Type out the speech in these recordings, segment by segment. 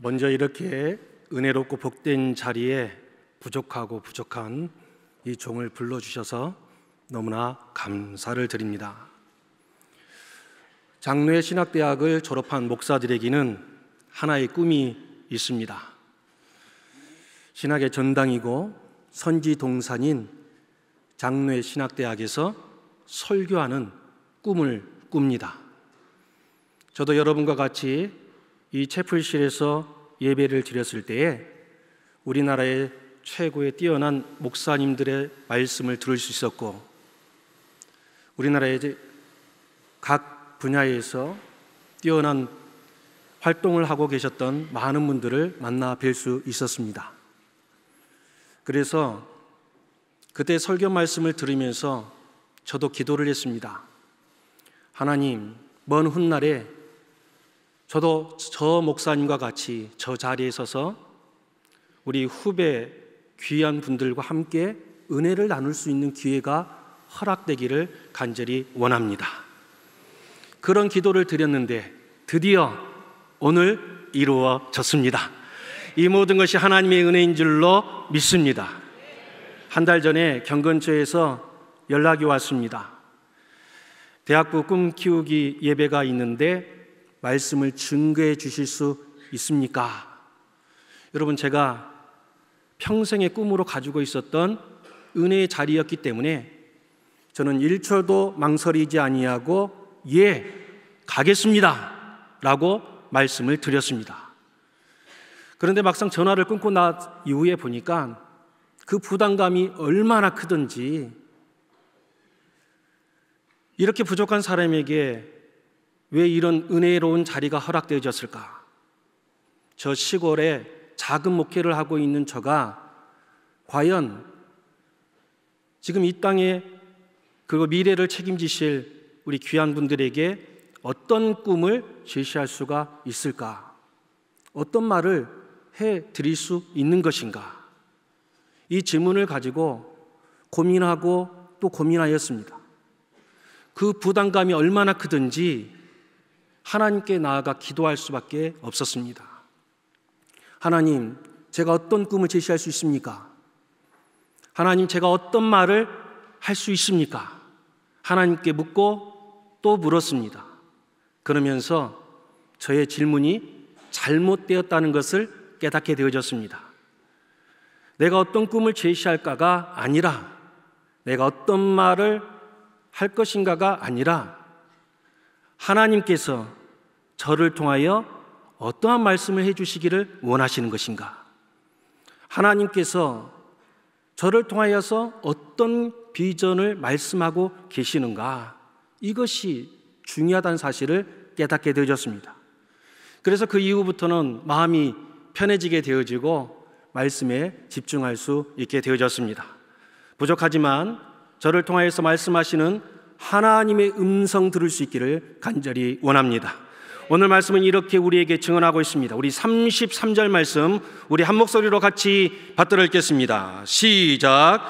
먼저 이렇게 은혜롭고 복된 자리에 부족하고 부족한 이 종을 불러주셔서 너무나 감사를 드립니다. 장로의 신학대학을 졸업한 목사들에게는 하나의 꿈이 있습니다. 신학의 전당이고 선지 동산인 장로의 신학대학에서 설교하는 꿈을 꿉니다. 저도 여러분과 같이 이 채플실에서 예배를 드렸을 때에 우리나라의 최고의 뛰어난 목사님들의 말씀을 들을 수 있었고 우리나라의 각 분야에서 뛰어난 활동을 하고 계셨던 많은 분들을 만나 뵐 수 있었습니다. 그래서 그때 설교 말씀을 들으면서 저도 기도를 했습니다. 하나님, 먼 훗날에 저도 저 목사님과 같이 저 자리에 서서 우리 후배 귀한 분들과 함께 은혜를 나눌 수 있는 기회가 허락되기를 간절히 원합니다. 그런 기도를 드렸는데 드디어 오늘 이루어졌습니다. 이 모든 것이 하나님의 은혜인 줄로 믿습니다. 한 달 전에 경건처에서 연락이 왔습니다. 대학부 꿈 키우기 예배가 있는데 말씀을 증거해 주실 수 있습니까? 여러분 제가 평생의 꿈으로 가지고 있었던 은혜의 자리였기 때문에 저는 1초도 망설이지 아니하고 예 가겠습니다 라고 말씀을 드렸습니다. 그런데 막상 전화를 끊고 나 이후에 보니까 그 부담감이 얼마나 크든지 이렇게 부족한 사람에게 왜 이런 은혜로운 자리가 허락되어졌을까? 저 시골에 작은 목회를 하고 있는 저가 과연 지금 이 땅에 그리고 미래를 책임지실 우리 귀한 분들에게 어떤 꿈을 제시할 수가 있을까? 어떤 말을 해 드릴 수 있는 것인가? 이 질문을 가지고 고민하고 또 고민하였습니다. 그 부담감이 얼마나 크든지 하나님께 나아가 기도할 수밖에 없었습니다. 하나님, 제가 어떤 꿈을 제시할 수 있습니까? 하나님, 제가 어떤 말을 할 수 있습니까? 하나님께 묻고 또 물었습니다. 그러면서 저의 질문이 잘못되었다는 것을 깨닫게 되어졌습니다. 내가 어떤 꿈을 제시할까가 아니라 내가 어떤 말을 할 것인가가 아니라 하나님께서 저를 통하여 어떠한 말씀을 해주시기를 원하시는 것인가? 하나님께서 저를 통하여서 어떤 비전을 말씀하고 계시는가? 이것이 중요하다는 사실을 깨닫게 되어졌습니다. 그래서 그 이후부터는 마음이 편해지게 되어지고 말씀에 집중할 수 있게 되어졌습니다. 부족하지만 저를 통하여서 말씀하시는 하나님의 음성 들을 수 있기를 간절히 원합니다. 오늘 말씀은 이렇게 우리에게 증언하고 있습니다. 우리 33절 말씀 우리 한 목소리로 같이 받들어 읽겠습니다. 시작.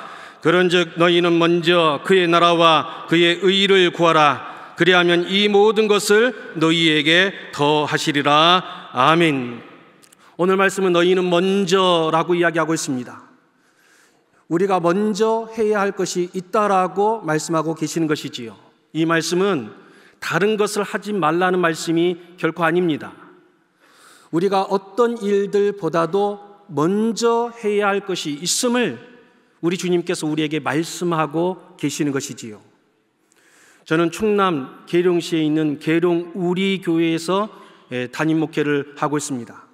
그런즉 너희는 먼저 그의 나라와 그의 의를 구하라. 그리하면 이 모든 것을 너희에게 더 하시리라. 아멘. 오늘 말씀은 너희는 먼저라고 이야기하고 있습니다. 우리가 먼저 해야 할 것이 있다라고 말씀하고 계시는 것이지요. 이 말씀은 다른 것을 하지 말라는 말씀이 결코 아닙니다. 우리가 어떤 일들보다도 먼저 해야 할 것이 있음을 우리 주님께서 우리에게 말씀하고 계시는 것이지요. 저는 충남 계룡시에 있는 계룡 우리 교회에서 예, 담임 목회를 하고 있습니다.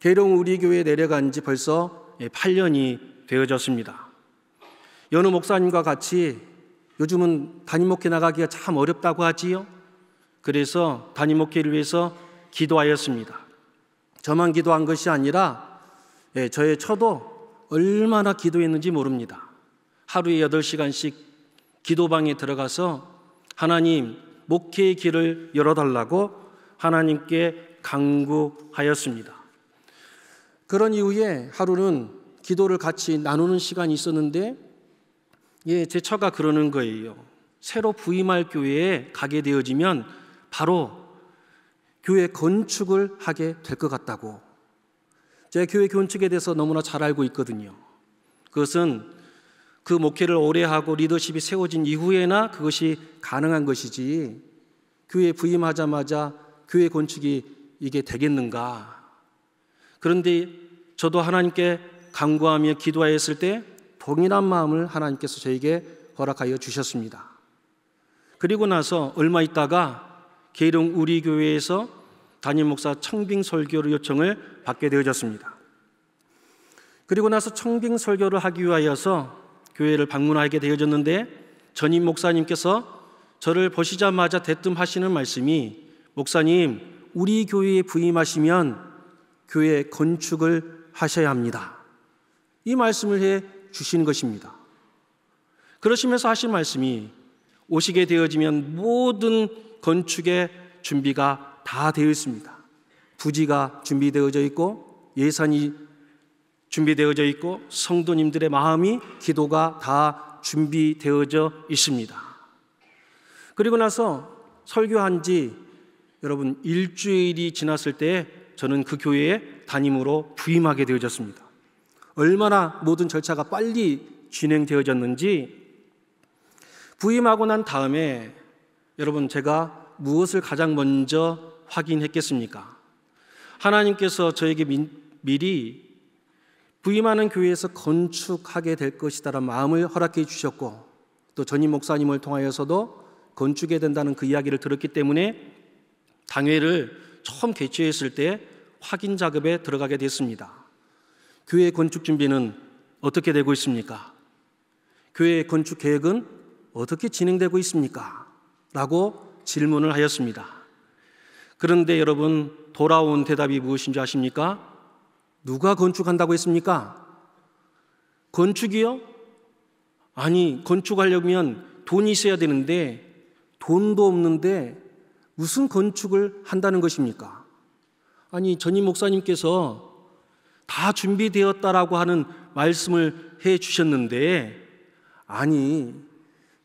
계룡 우리 교회에 내려간 지 벌써 8년이 예, 되어졌습니다. 연우 목사님과 같이 요즘은 단임 목회 나가기가 참 어렵다고 하지요. 그래서 단임 목회를 위해서 기도하였습니다. 저만 기도한 것이 아니라 예, 저의 처도 얼마나 기도했는지 모릅니다. 하루에 8시간씩 기도방에 들어가서 하나님 목회의 길을 열어달라고 하나님께 강구하였습니다. 그런 이후에 하루는 기도를 같이 나누는 시간이 있었는데 예, 제 처가 그러는 거예요. 새로 부임할 교회에 가게 되어지면 바로 교회 건축을 하게 될 것 같다고. 제 교회 건축에 대해서 너무나 잘 알고 있거든요. 그것은 그 목회를 오래 하고 리더십이 세워진 이후에나 그것이 가능한 것이지 교회 부임하자마자 교회 건축이 이게 되겠는가. 그런데 저도 하나님께 간구하며 기도하였을 때 동일한 마음을 하나님께서 저에게 허락하여 주셨습니다. 그리고 나서 얼마 있다가 계룡 우리 교회에서 담임 목사 청빙 설교를 요청을 받게 되어졌습니다. 그리고 나서 청빙 설교를 하기 위하여서 교회를 방문하게 되어졌는데 전임 목사님께서 저를 보시자마자 대뜸 하시는 말씀이 목사님 우리 교회에 부임하시면 교회 건축을 하셔야 합니다. 이 말씀을 해 주시는 것입니다. 그러시면서 하신 말씀이 오시게 되어지면 모든 건축의 준비가 다 되어 있습니다. 부지가 준비되어져 있고 예산이 준비되어져 있고 성도님들의 마음이 기도가 다 준비되어져 있습니다. 그리고 나서 설교한 지 여러분 일주일이 지났을 때 저는 그 교회에 담임으로 부임하게 되어졌습니다. 얼마나 모든 절차가 빨리 진행되어졌는지 부임하고 난 다음에 여러분 제가 무엇을 가장 먼저 확인했겠습니까? 하나님께서 저에게 미, 미리 부임하는 교회에서 건축하게 될 것이다라는 마음을 허락해 주셨고 또 전임 목사님을 통하여서도 건축해 된다는 그 이야기를 들었기 때문에 당회를 처음 개최했을 때 확인 작업에 들어가게 됐습니다. 교회 건축 준비는 어떻게 되고 있습니까? 교회 건축 계획은 어떻게 진행되고 있습니까? 라고 질문을 하였습니다. 그런데 여러분, 돌아온 대답이 무엇인지 아십니까? 누가 건축한다고 했습니까? 건축이요? 아니, 건축하려면 돈이 있어야 되는데 돈도 없는데 무슨 건축을 한다는 것입니까? 아니, 전임 목사님께서 다 준비되었다라고 하는 말씀을 해 주셨는데 아니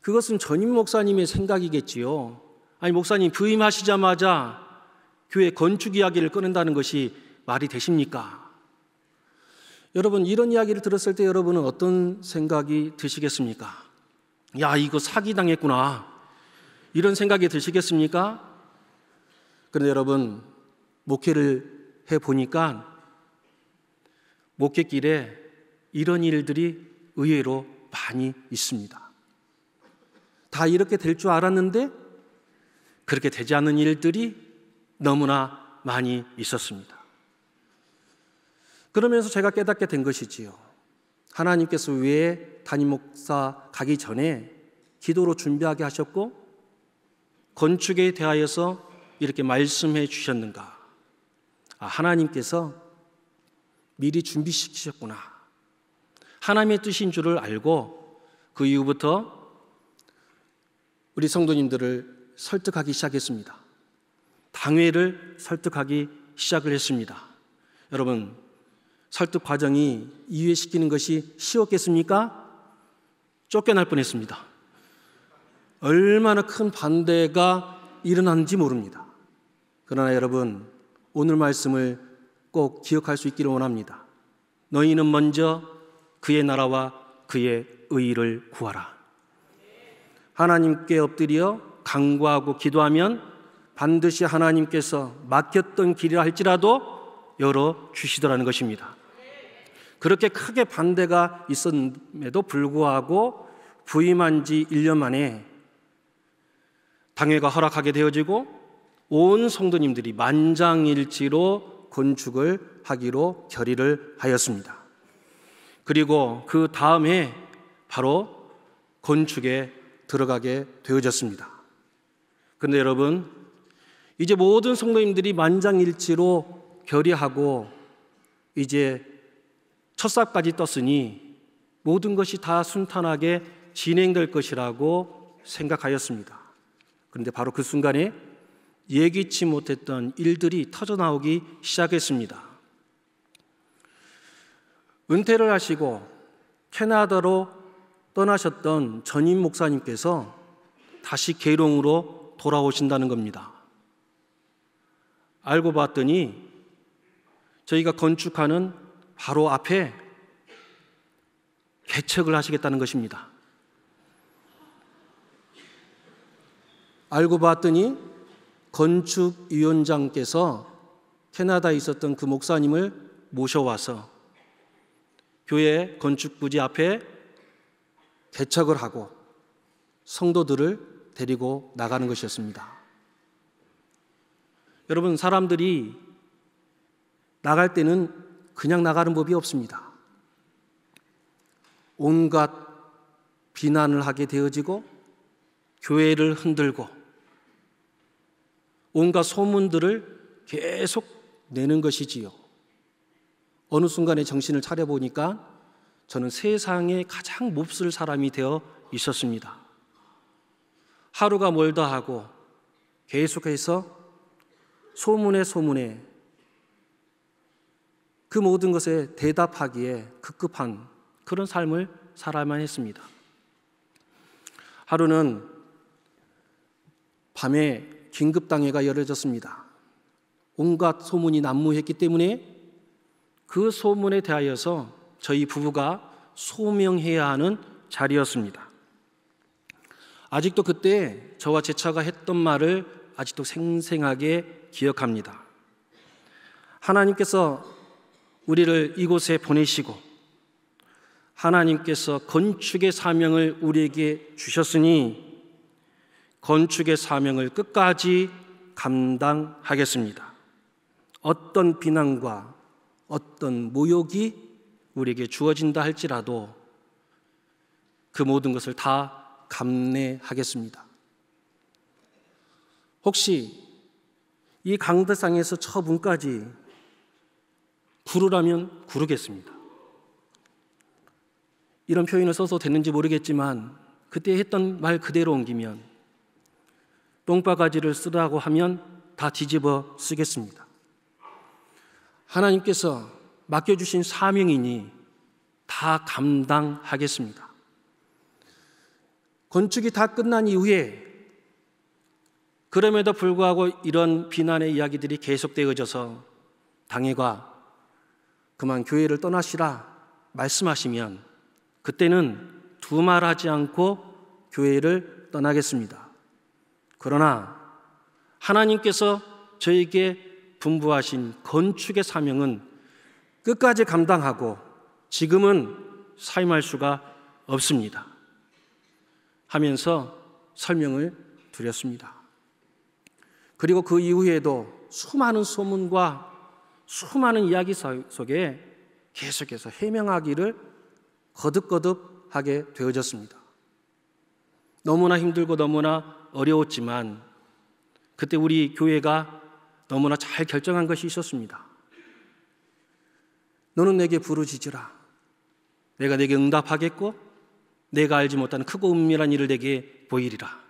그것은 전임 목사님의 생각이겠지요. 아니 목사님 부임하시자마자 교회 건축 이야기를 꺼낸다는 것이 말이 되십니까? 여러분 이런 이야기를 들었을 때 여러분은 어떤 생각이 드시겠습니까? 야 이거 사기 당했구나 이런 생각이 드시겠습니까? 그런데 여러분 목회를 해 보니까 목객길에 이런 일들이 의외로 많이 있습니다. 다 이렇게 될 줄 알았는데 그렇게 되지 않은 일들이 너무나 많이 있었습니다. 그러면서 제가 깨닫게 된 것이지요. 하나님께서 왜 담임 목사 가기 전에 기도로 준비하게 하셨고 건축에 대하여서 이렇게 말씀해 주셨는가? 아, 하나님께서 미리 준비시키셨구나. 하나님의 뜻인 줄을 알고 그 이후부터 우리 성도님들을 설득하기 시작했습니다. 당회를 설득하기 시작을 했습니다. 여러분, 설득 과정이 이해시키는 것이 쉬웠겠습니까? 쫓겨날 뻔했습니다. 얼마나 큰 반대가 일어났는지 모릅니다. 그러나 여러분, 오늘 말씀을 꼭 기억할 수 있기를 원합니다. 너희는 먼저 그의 나라와 그의 의를 구하라. 하나님께 엎드려 강구하고 기도하면 반드시 하나님께서 막혔던 길이라 할지라도 열어 주시더라는 것입니다. 그렇게 크게 반대가 있었음에도 불구하고 부임한 지 1년 만에 당회가 허락하게 되어지고 온 성도님들이 만장일치로 건축을 하기로 결의를 하였습니다. 그리고 그 다음에 바로 건축에 들어가게 되어졌습니다. 근데 여러분, 이제 모든 성도님들이 만장일치로 결의하고 이제 첫사까지 떴으니 모든 것이 다 순탄하게 진행될 것이라고 생각하였습니다. 그런데 바로 그 순간에 예기치 못했던 일들이 터져나오기 시작했습니다. 은퇴를 하시고 캐나다로 떠나셨던 전임 목사님께서 다시 계룡으로 돌아오신다는 겁니다. 알고 봤더니 저희가 건축하는 바로 앞에 개척을 하시겠다는 것입니다. 알고 봤더니 건축위원장께서 캐나다에 있었던 그 목사님을 모셔와서 교회 건축부지 앞에 개척을 하고 성도들을 데리고 나가는 것이었습니다. 여러분, 사람들이 나갈 때는 그냥 나가는 법이 없습니다. 온갖 비난을 하게 되어지고 교회를 흔들고 온갖 소문들을 계속 내는 것이지요. 어느 순간에 정신을 차려보니까 저는 세상에 가장 몹쓸 사람이 되어 있었습니다. 하루가 멀다 하고 계속해서 소문에 소문에 그 모든 것에 대답하기에 급급한 그런 삶을 살아만 했습니다. 하루는 밤에 긴급당회가 열어졌습니다. 온갖 소문이 난무했기 때문에 그 소문에 대하여서 저희 부부가 소명해야 하는 자리였습니다. 아직도 그때 저와 제 차가 했던 말을 아직도 생생하게 기억합니다. 하나님께서 우리를 이곳에 보내시고 하나님께서 건축의 사명을 우리에게 주셨으니 건축의 사명을 끝까지 감당하겠습니다. 어떤 비난과 어떤 모욕이 우리에게 주어진다 할지라도 그 모든 것을 다 감내하겠습니다. 혹시 이 강대상에서 저 문까지 구르라면 구르겠습니다. 이런 표현을 써서 됐는지 모르겠지만 그때 했던 말 그대로 옮기면 똥바가지를 쓰라고 하면 다 뒤집어 쓰겠습니다. 하나님께서 맡겨주신 사명이니 다 감당하겠습니다. 건축이 다 끝난 이후에 그럼에도 불구하고 이런 비난의 이야기들이 계속되어져서 당회가 그만 교회를 떠나시라 말씀하시면 그때는 두 말하지 않고 교회를 떠나겠습니다. 그러나 하나님께서 저에게 분부하신 건축의 사명은 끝까지 감당하고 지금은 사임할 수가 없습니다. 하면서 설명을 드렸습니다. 그리고 그 이후에도 수많은 소문과 수많은 이야기 속에 계속해서 해명하기를 거듭거듭 하게 되어졌습니다. 너무나 힘들고 너무나 어려웠지만 그때 우리 교회가 너무나 잘 결정한 것이 있었습니다. 너는 내게 부르짖으라. 내가 내게 응답하겠고 내가 알지 못하는 크고 은밀한 일을 내게 보이리라.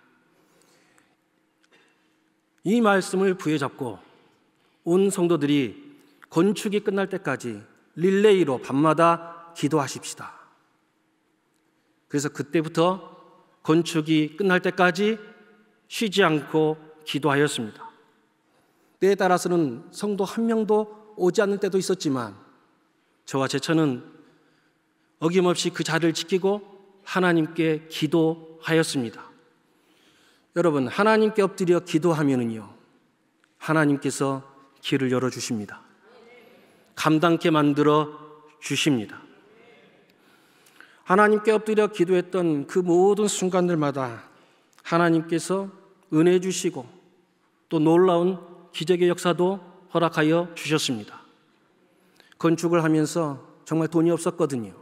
이 말씀을 부여잡고 온 성도들이 건축이 끝날 때까지 릴레이로 밤마다 기도하십시다. 그래서 그때부터 건축이 끝날 때까지 쉬지 않고 기도하였습니다. 때에 따라서는 성도 한 명도 오지 않을 때도 있었지만 저와 제 처는 어김없이 그 자리를 지키고 하나님께 기도하였습니다. 여러분, 하나님께 엎드려 기도하면은요, 하나님께서 길을 열어주십니다. 감당케 만들어 주십니다. 하나님께 엎드려 기도했던 그 모든 순간들마다 하나님께서 은혜 주시고 또 놀라운 기적의 역사도 허락하여 주셨습니다. 건축을 하면서 정말 돈이 없었거든요.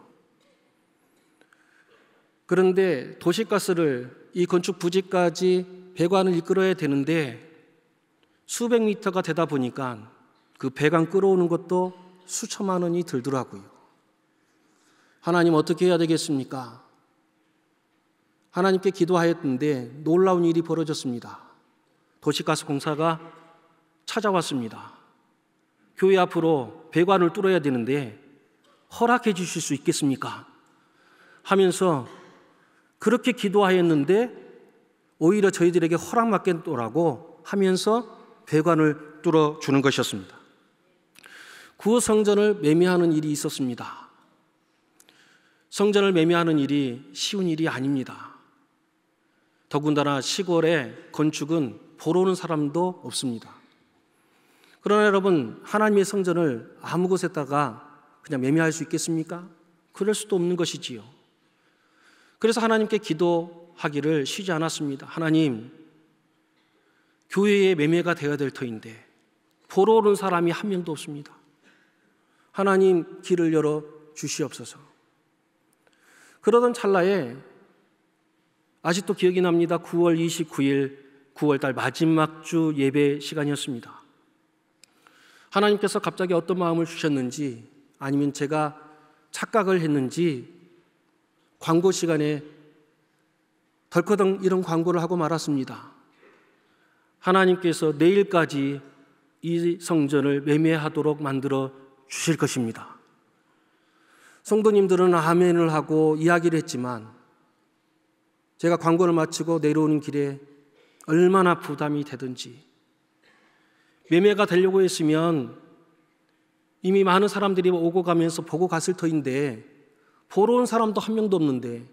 그런데 도시가스를 이 건축 부지까지 배관을 이끌어야 되는데 수백 미터가 되다 보니까 그 배관 끌어오는 것도 수천만 원이 들더라고요. 하나님 어떻게 해야 되겠습니까? 하나님께 기도하였는데 놀라운 일이 벌어졌습니다. 도시가스 공사가 찾아왔습니다. 교회 앞으로 배관을 뚫어야 되는데 허락해 주실 수 있겠습니까? 하면서 그렇게 기도하였는데 오히려 저희들에게 허락받겠노라고 하면서 배관을 뚫어 주는 것이었습니다. 구호 성전을 매매하는 일이 있었습니다. 성전을 매매하는 일이 쉬운 일이 아닙니다. 더군다나 시골에 건축은 보러 오는 사람도 없습니다. 그러나 여러분, 하나님의 성전을 아무 곳에다가 그냥 매매할 수 있겠습니까? 그럴 수도 없는 것이지요. 그래서 하나님께 기도하기를 쉬지 않았습니다. 하나님, 교회의 매매가 되어야 될 터인데 보러 오는 사람이 한 명도 없습니다. 하나님 길을 열어 주시옵소서. 그러던 찰나에 아직도 기억이 납니다. 9월 29일 9월 달 마지막 주 예배 시간이었습니다. 하나님께서 갑자기 어떤 마음을 주셨는지 아니면 제가 착각을 했는지 광고 시간에 덜커덩 이런 광고를 하고 말았습니다. 하나님께서 내일까지 이 성전을 매매하도록 만들어 주실 것입니다. 성도님들은 아멘을 하고 이야기를 했지만 제가 광고를 마치고 내려오는 길에 얼마나 부담이 되든지 매매가 되려고 했으면 이미 많은 사람들이 오고 가면서 보고 갔을 터인데 보러 온 사람도 한 명도 없는데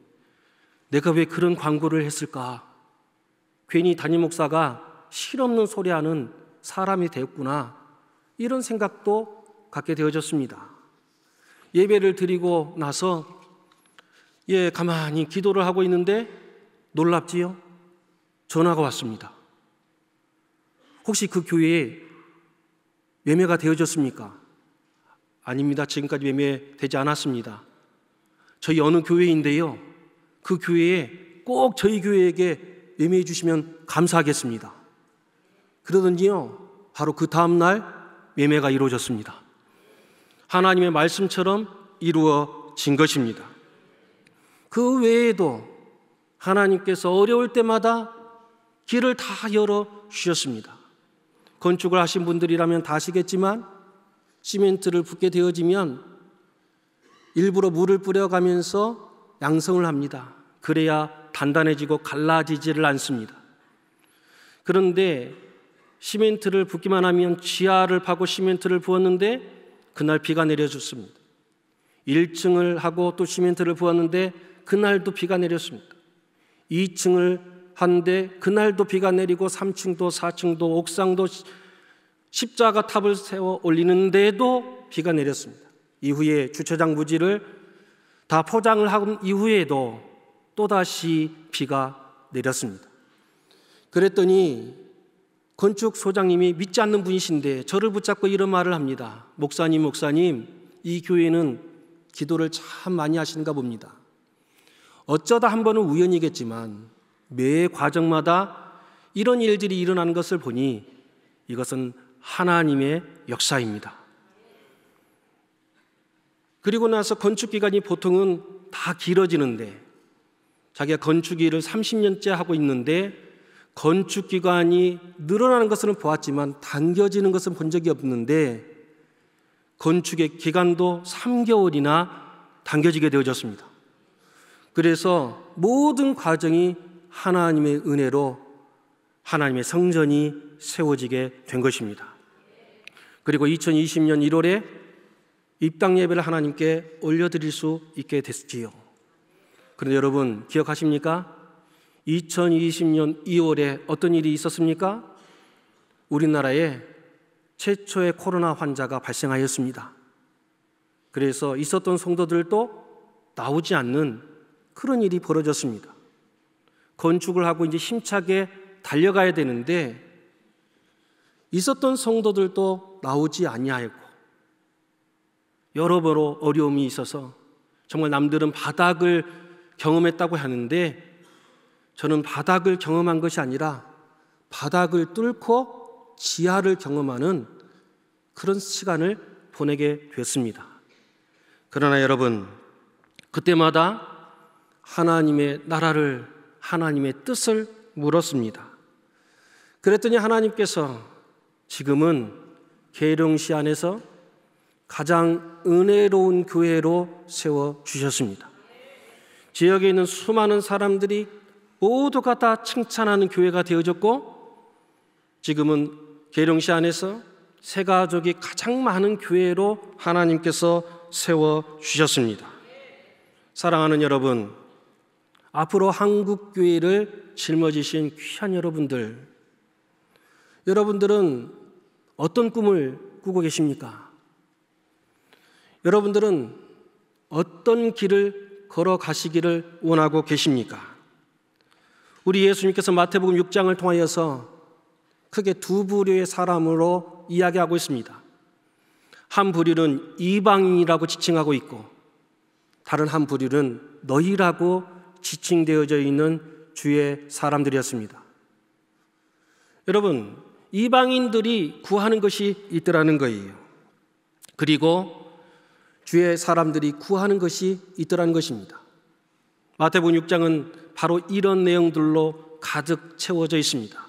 내가 왜 그런 광고를 했을까? 괜히 담임 목사가 실없는 소리하는 사람이 되었구나 이런 생각도 갖게 되어졌습니다. 예배를 드리고 나서 예 가만히 기도를 하고 있는데 놀랍지요? 전화가 왔습니다. 혹시 그 교회에 매매가 되어졌습니까? 아닙니다. 지금까지 매매되지 않았습니다. 저희 어느 교회인데요. 그 교회에 꼭 저희 교회에게 매매해 주시면 감사하겠습니다. 그러더지요 바로 그 다음 날 매매가 이루어졌습니다. 하나님의 말씀처럼 이루어진 것입니다. 그 외에도 하나님께서 어려울 때마다 길을 다 열어 주셨습니다. 건축을 하신 분들이라면 다 아시겠지만 시멘트를 붓게 되어지면 일부러 물을 뿌려가면서 양성을 합니다. 그래야 단단해지고 갈라지지를 않습니다. 그런데 시멘트를 붓기만 하면 지하를 파고 시멘트를 부었는데 그날 비가 내려졌습니다. 1층을 하고 또 시멘트를 부었는데 그날도 비가 내렸습니다. 2층을 한데 그날도 비가 내리고 3층도 4층도 옥상도 십자가 탑을 세워 올리는데도 비가 내렸습니다. 이후에 주차장 부지를 다 포장을 한 이후에도 또다시 비가 내렸습니다. 그랬더니 건축 소장님이 믿지 않는 분이신데 저를 붙잡고 이런 말을 합니다. 목사님, 목사님, 이 교회는 기도를 참 많이 하시는가 봅니다. 어쩌다 한 번은 우연이겠지만 매 과정마다 이런 일들이 일어나는 것을 보니 이것은 하나님의 역사입니다. 그리고 나서 건축 기간이 보통은 다 길어지는데 자기가 건축 일을 30년째 하고 있는데 건축 기간이 늘어나는 것은 보았지만 당겨지는 것은 본 적이 없는데 건축의 기간도 3개월이나 당겨지게 되어졌습니다. 그래서 모든 과정이 하나님의 은혜로 하나님의 성전이 세워지게 된 것입니다. 그리고 2020년 1월에 입당 예배를 하나님께 올려드릴 수 있게 됐지요. 그런데 여러분 기억하십니까? 2020년 2월에 어떤 일이 있었습니까? 우리나라에 최초의 코로나 환자가 발생하였습니다. 그래서 있었던 성도들도 나오지 않는 그런 일이 벌어졌습니다. 건축을 하고 이제 힘차게 달려가야 되는데 있었던 성도들도 나오지 아니하였고 여러모로 어려움이 있어서 정말 남들은 바닥을 경험했다고 하는데 저는 바닥을 경험한 것이 아니라 바닥을 뚫고 지하를 경험하는 그런 시간을 보내게 됐습니다. 그러나 여러분, 그때마다 하나님의 나라를 하나님의 뜻을 물었습니다. 그랬더니 하나님께서 지금은 계룡시 안에서 가장 은혜로운 교회로 세워 주셨습니다. 지역에 있는 수많은 사람들이 모두가 다 칭찬하는 교회가 되어졌고 지금은 계룡시 안에서 세 가족이 가장 많은 교회로 하나님께서 세워 주셨습니다. 사랑하는 여러분, 앞으로 한국 교회를 짊어지신 귀한 여러분들, 여러분들은 어떤 꿈을 꾸고 계십니까? 여러분들은 어떤 길을 걸어가시기를 원하고 계십니까? 우리 예수님께서 마태복음 6장을 통하여서 크게 두 부류의 사람으로 이야기하고 있습니다. 한 부류는 이방인이라고 지칭하고 있고 다른 한 부류는 너희라고 지칭되어져 있는 주의 사람들이었습니다. 여러분, 이방인들이 구하는 것이 있더라는 거예요. 그리고 주의 사람들이 구하는 것이 있더라는 것입니다. 마태복음 6장은 바로 이런 내용들로 가득 채워져 있습니다.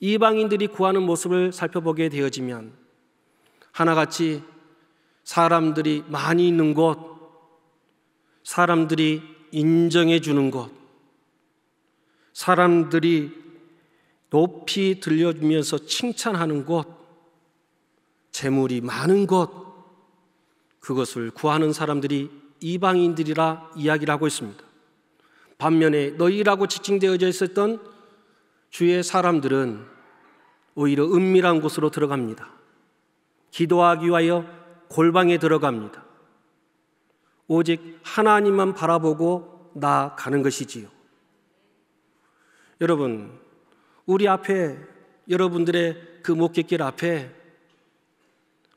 이방인들이 구하는 모습을 살펴보게 되어지면 하나같이 사람들이 많이 있는 곳, 사람들이 인정해 주는 것, 사람들이 높이 들려주면서 칭찬하는 것, 재물이 많은 것, 그것을 구하는 사람들이 이방인들이라 이야기를 하고 있습니다. 반면에 너희라고 지칭되어져 있었던 주의 사람들은 오히려 은밀한 곳으로 들어갑니다. 기도하기 위하여 골방에 들어갑니다. 오직 하나님만 바라보고 나아가는 것이지요. 여러분, 우리 앞에 여러분들의 그목격길 앞에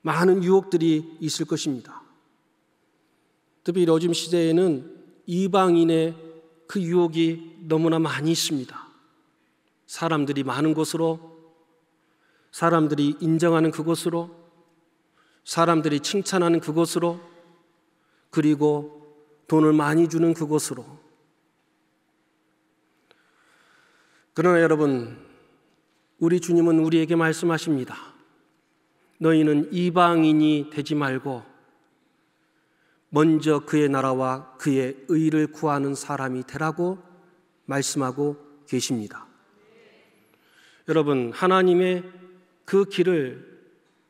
많은 유혹들이 있을 것입니다. 특히 요즘 시대에는 이방인의 그 유혹이 너무나 많이 있습니다. 사람들이 많은 곳으로, 사람들이 인정하는 그곳으로, 사람들이 칭찬하는 그곳으로, 그리고 돈을 많이 주는 그곳으로. 그러나 여러분, 우리 주님은 우리에게 말씀하십니다. 너희는 이방인이 되지 말고 먼저 그의 나라와 그의 의를 구하는 사람이 되라고 말씀하고 계십니다. 여러분, 하나님의 그 길을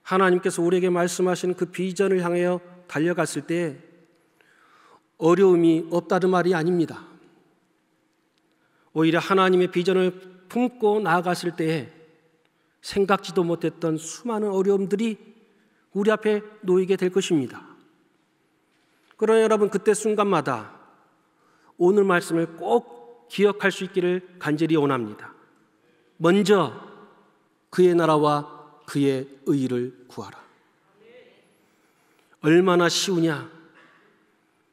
하나님께서 우리에게 말씀하신 그 비전을 향하여 달려갔을 때 어려움이 없다는 말이 아닙니다. 오히려 하나님의 비전을 품고 나아갔을 때에 생각지도 못했던 수많은 어려움들이 우리 앞에 놓이게 될 것입니다. 그러나 여러분 그때 순간마다 오늘 말씀을 꼭 기억할 수 있기를 간절히 원합니다. 먼저 그의 나라와 그의 의를 구하라. 얼마나 쉬우냐?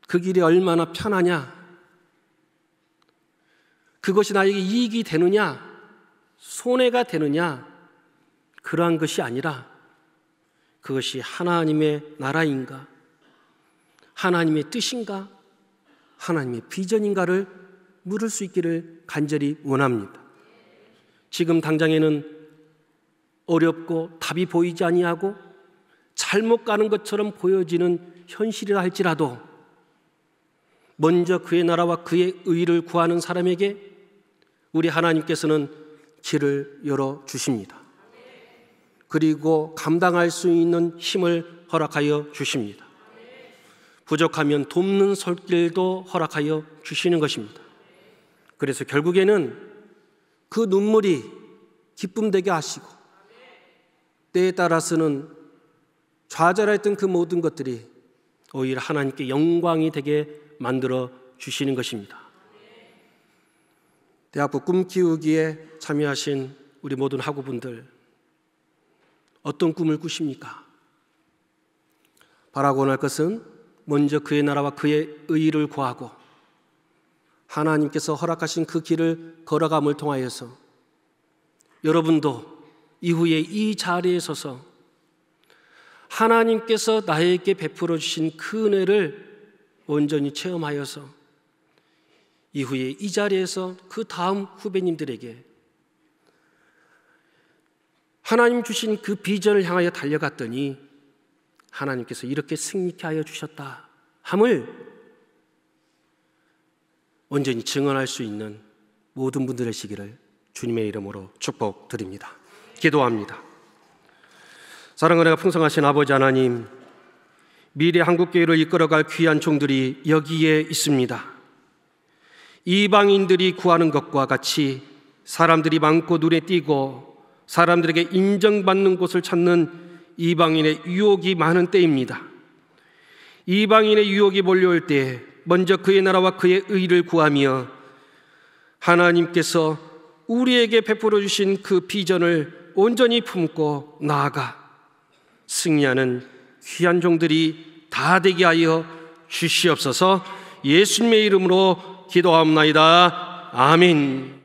그 길이 얼마나 편하냐? 그것이 나에게 이익이 되느냐? 손해가 되느냐? 그러한 것이 아니라 그것이 하나님의 나라인가? 하나님의 뜻인가? 하나님의 비전인가를 물을 수 있기를 간절히 원합니다. 지금 당장에는 어렵고 답이 보이지 아니하고 잘못 가는 것처럼 보여지는 현실이라 할지라도 먼저 그의 나라와 그의 의를 구하는 사람에게 우리 하나님께서는 길을 열어 주십니다. 그리고 감당할 수 있는 힘을 허락하여 주십니다. 부족하면 돕는 손길도 허락하여 주시는 것입니다. 그래서 결국에는 그 눈물이 기쁨되게 하시고 때에 따라서는 좌절했던 그 모든 것들이 오히려 하나님께 영광이 되게 만들어 주시는 것입니다. 대학부 꿈 키우기에 참여하신 우리 모든 학우분들 어떤 꿈을 꾸십니까? 바라고 원할 것은 먼저 그의 나라와 그의 의를 구하고 하나님께서 허락하신 그 길을 걸어감을 통하여서 여러분도 이후에 이 자리에 서서 하나님께서 나에게 베풀어 주신 큰 그 은혜를 온전히 체험하여서 이후에 이 자리에서 그 다음 후배님들에게 하나님 주신 그 비전을 향하여 달려갔더니 하나님께서 이렇게 승리케 하여 주셨다 함을 온전히 증언할 수 있는 모든 분들의 시기를 주님의 이름으로 축복드립니다. 기도합니다. 사랑과 내가 풍성하신 아버지 하나님 미래 한국교회를 이끌어갈 귀한 종들이 여기에 있습니다. 이방인들이 구하는 것과 같이 사람들이 많고 눈에 띄고 사람들에게 인정받는 곳을 찾는 이방인의 유혹이 많은 때입니다. 이방인의 유혹이 몰려올 때 먼저 그의 나라와 그의 의를 구하며 하나님께서 우리에게 베풀어 주신 그 비전을 온전히 품고 나아가 승리하는 귀한 종들이 다 되게 하여 주시옵소서 예수님의 이름으로 기도하옵나이다. 아멘.